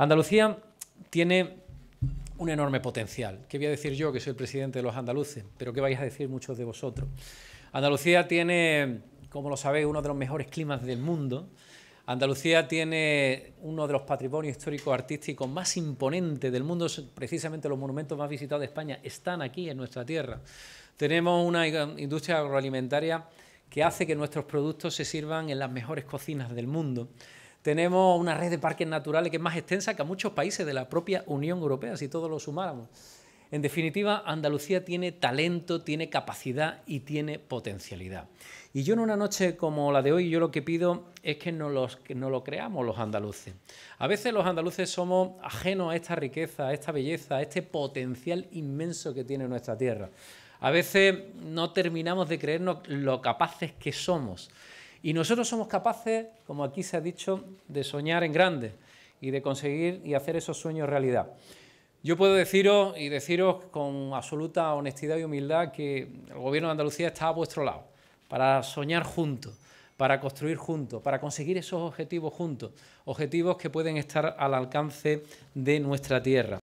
Andalucía tiene un enorme potencial. ¿Qué voy a decir yo, que soy el presidente de los andaluces? Pero ¿qué vais a decir muchos de vosotros? Andalucía tiene, como lo sabéis, uno de los mejores climas del mundo. Andalucía tiene uno de los patrimonios históricos artísticos más imponentes del mundo, precisamente los monumentos más visitados de España están aquí en nuestra tierra. Tenemos una industria agroalimentaria que hace que nuestros productos se sirvan en las mejores cocinas del mundo. Tenemos una red de parques naturales que es más extensa que a muchos países de la propia Unión Europea, si todos lo sumáramos. En definitiva, Andalucía tiene talento, tiene capacidad y tiene potencialidad. Y yo en una noche como la de hoy, yo lo que pido es que no, los, que no lo creamos los andaluces. A veces los andaluces somos ajenos a esta riqueza, a esta belleza, a este potencial inmenso que tiene nuestra tierra. A veces no terminamos de creernos lo capaces que somos. Y nosotros somos capaces, como aquí se ha dicho, de soñar en grande y de conseguir y hacer esos sueños realidad. Yo puedo deciros y deciros con absoluta honestidad y humildad que el Gobierno de Andalucía está a vuestro lado para soñar juntos, para construir juntos, para conseguir esos objetivos juntos, objetivos que pueden estar al alcance de nuestra tierra.